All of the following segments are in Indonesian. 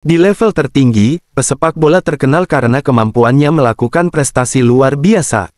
Di level tertinggi, pesepak bola terkenal karena kemampuannya melakukan prestasi luar biasa.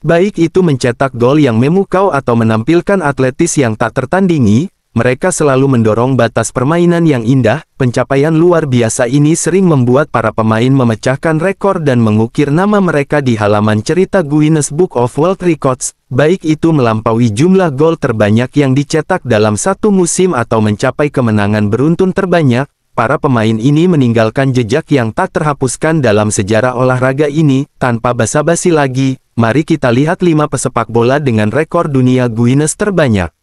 Baik itu mencetak gol yang memukau atau menampilkan atletis yang tak tertandingi, mereka selalu mendorong batas permainan yang indah, pencapaian luar biasa ini sering membuat para pemain memecahkan rekor dan mengukir nama mereka di halaman cerita Guinness Book of World Records, baik itu melampaui jumlah gol terbanyak yang dicetak dalam satu musim atau mencapai kemenangan beruntun terbanyak, para pemain ini meninggalkan jejak yang tak terhapuskan dalam sejarah olahraga ini, tanpa basa-basi lagi, mari kita lihat 5 pesepak bola dengan rekor dunia Guinness terbanyak.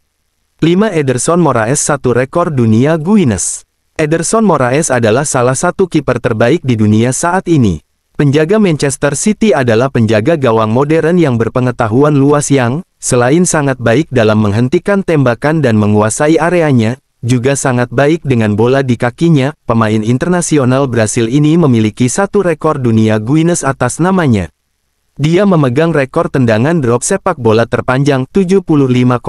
5 Ederson Moraes satu rekor dunia Guinness. Ederson Moraes adalah salah satu kiper terbaik di dunia saat ini. Penjaga Manchester City adalah penjaga gawang modern yang berpengetahuan luas yang, selain sangat baik dalam menghentikan tembakan dan menguasai areanya, juga sangat baik dengan bola di kakinya, pemain internasional Brasil ini memiliki satu rekor dunia Guinness atas namanya. Dia memegang rekor tendangan drop sepak bola terpanjang 75,45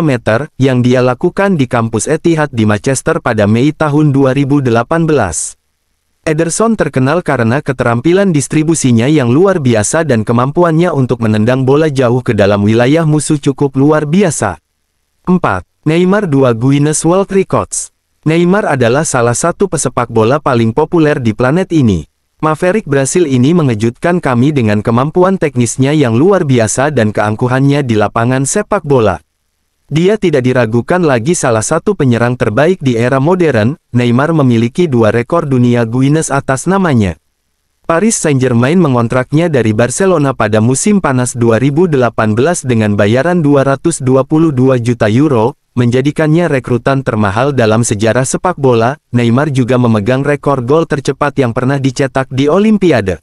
meter yang dia lakukan di kampus Etihad di Manchester pada Mei tahun 2018. Ederson terkenal karena keterampilan distribusinya yang luar biasa dan kemampuannya untuk menendang bola jauh ke dalam wilayah musuh cukup luar biasa. 4. Neymar 2 Guinness World Records Neymar adalah salah satu pesepak bola paling populer di planet ini. Maverick Brasil ini mengejutkan kami dengan kemampuan teknisnya yang luar biasa dan keangkuhannya di lapangan sepak bola. Dia tidak diragukan lagi salah satu penyerang terbaik di era modern, Neymar memiliki dua rekor dunia Guinness atas namanya. Paris Saint-Germain mengontraknya dari Barcelona pada musim panas 2018 dengan bayaran 222 juta euro, menjadikannya rekrutan termahal dalam sejarah sepak bola, Neymar juga memegang rekor gol tercepat yang pernah dicetak di Olimpiade.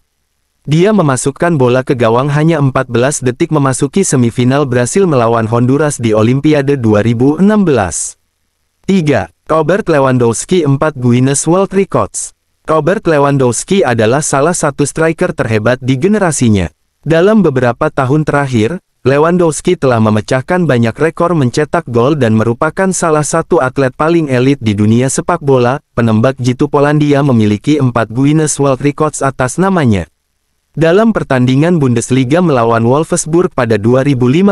Dia memasukkan bola ke gawang hanya 14 detik memasuki semifinal Brasil melawan Honduras di Olimpiade 2016. 3. Robert Lewandowski 4 Guinness World Records Robert Lewandowski adalah salah satu striker terhebat di generasinya. Dalam beberapa tahun terakhir, Lewandowski telah memecahkan banyak rekor mencetak gol dan merupakan salah satu atlet paling elit di dunia sepak bola. Penembak jitu Polandia memiliki empat Guinness World Records atas namanya. Dalam pertandingan Bundesliga melawan Wolfsburg pada 2015,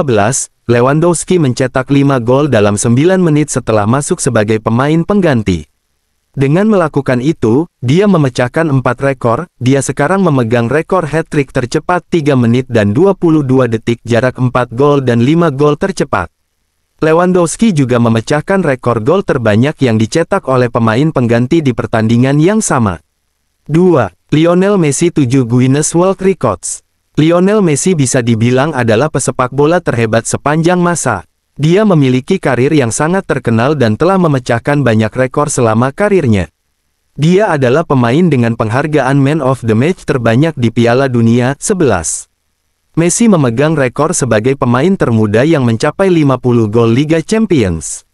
Lewandowski mencetak 5 gol dalam 9 menit setelah masuk sebagai pemain pengganti. Dengan melakukan itu, dia memecahkan empat rekor, dia sekarang memegang rekor hat-trick tercepat 3 menit dan 22 detik jarak 4 gol dan 5 gol tercepat. Lewandowski juga memecahkan rekor gol terbanyak yang dicetak oleh pemain pengganti di pertandingan yang sama. 2. Lionel Messi 7 Guinness World Records Lionel Messi bisa dibilang adalah pesepak bola terhebat sepanjang masa. Dia memiliki karir yang sangat terkenal dan telah memecahkan banyak rekor selama karirnya. Dia adalah pemain dengan penghargaan Man of the Match terbanyak di Piala Dunia 11. Messi memegang rekor sebagai pemain termuda yang mencapai 50 gol Liga Champions.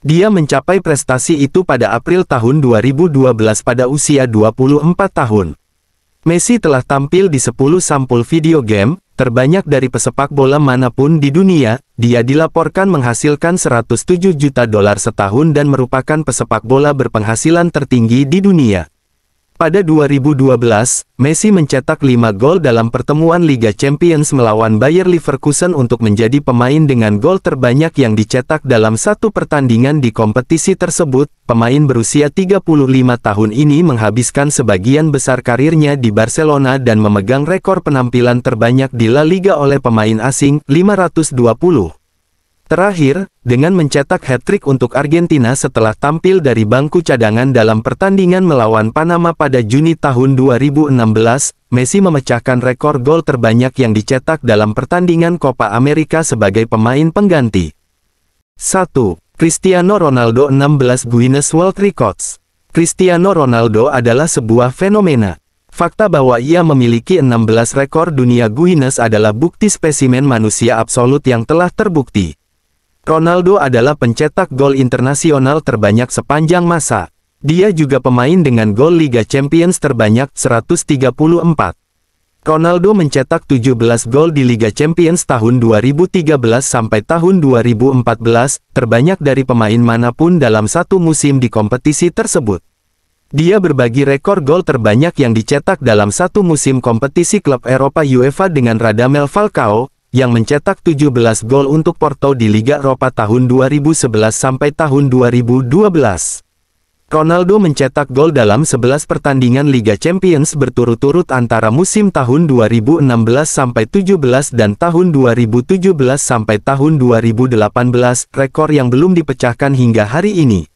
Dia mencapai prestasi itu pada April tahun 2012 pada usia 24 tahun. Messi telah tampil di 10 sampul video game, terbanyak dari pesepak bola manapun di dunia, dia dilaporkan menghasilkan 107 juta dolar setahun dan merupakan pesepak bola berpenghasilan tertinggi di dunia. Pada 2012, Messi mencetak 5 gol dalam pertemuan Liga Champions melawan Bayer Leverkusen untuk menjadi pemain dengan gol terbanyak yang dicetak dalam satu pertandingan di kompetisi tersebut. Pemain berusia 35 tahun ini menghabiskan sebagian besar karirnya di Barcelona dan memegang rekor penampilan terbanyak di La Liga oleh pemain asing, 520. Terakhir, dengan mencetak hat-trick untuk Argentina setelah tampil dari bangku cadangan dalam pertandingan melawan Panama pada Juni tahun 2016, Messi memecahkan rekor gol terbanyak yang dicetak dalam pertandingan Copa America sebagai pemain pengganti. 1. Cristiano Ronaldo 16 Guinness World Records Cristiano Ronaldo adalah sebuah fenomena. Fakta bahwa ia memiliki 16 rekor dunia Guinness adalah bukti spesimen manusia absolut yang telah terbukti. Ronaldo adalah pencetak gol internasional terbanyak sepanjang masa. Dia juga pemain dengan gol Liga Champions terbanyak 134. Ronaldo mencetak 17 gol di Liga Champions tahun 2013 sampai tahun 2014, terbanyak dari pemain manapun dalam satu musim di kompetisi tersebut. Dia berbagi rekor gol terbanyak yang dicetak dalam satu musim kompetisi klub Eropa UEFA dengan Radamel Falcao, yang mencetak 17 gol untuk Porto di Liga Eropa tahun 2011 sampai tahun 2012. Ronaldo mencetak gol dalam 11 pertandingan Liga Champions berturut-turut antara musim tahun 2016 sampai 17 dan tahun 2017 sampai tahun 2018, rekor yang belum dipecahkan hingga hari ini.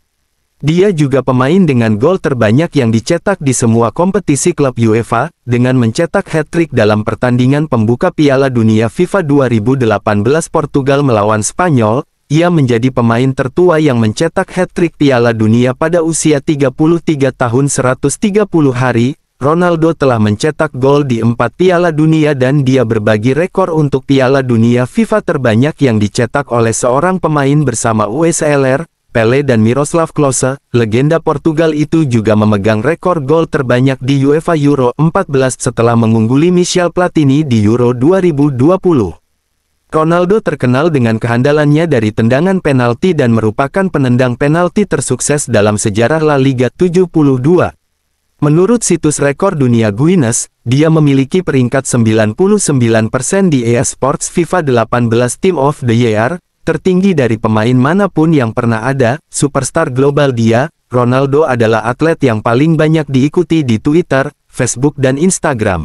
Dia juga pemain dengan gol terbanyak yang dicetak di semua kompetisi klub UEFA, dengan mencetak hat-trick dalam pertandingan pembuka Piala Dunia FIFA 2018 Portugal melawan Spanyol, ia menjadi pemain tertua yang mencetak hat-trick Piala Dunia pada usia 33 tahun 130 hari, Ronaldo telah mencetak gol di empat Piala Dunia dan dia berbagi rekor untuk Piala Dunia FIFA terbanyak yang dicetak oleh seorang pemain bersama USLR, Pele dan Miroslav Klose, legenda Portugal itu juga memegang rekor gol terbanyak di UEFA Euro 14 setelah mengungguli Michel Platini di Euro 2020. Ronaldo terkenal dengan kehandalannya dari tendangan penalti dan merupakan penendang penalti tersukses dalam sejarah La Liga 72. Menurut situs rekor dunia Guinness, dia memiliki peringkat 99% di EA Sports FIFA 18 Team of the Year, tertinggi dari pemain manapun yang pernah ada, superstar global dia, Ronaldo adalah atlet yang paling banyak diikuti di Twitter, Facebook dan Instagram.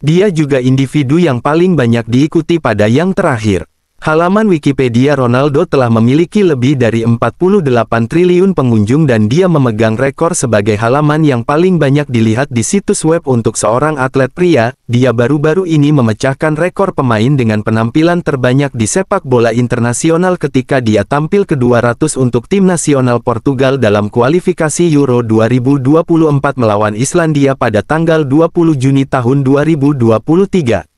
Dia juga individu yang paling banyak diikuti pada yang terakhir. Halaman Wikipedia Ronaldo telah memiliki lebih dari 48 triliun pengunjung dan dia memegang rekor sebagai halaman yang paling banyak dilihat di situs web untuk seorang atlet pria. Dia baru-baru ini memecahkan rekor pemain dengan penampilan terbanyak di sepak bola internasional ketika dia tampil ke-200 untuk tim nasional Portugal dalam kualifikasi Euro 2024 melawan Islandia pada tanggal 20 Juni tahun 2023.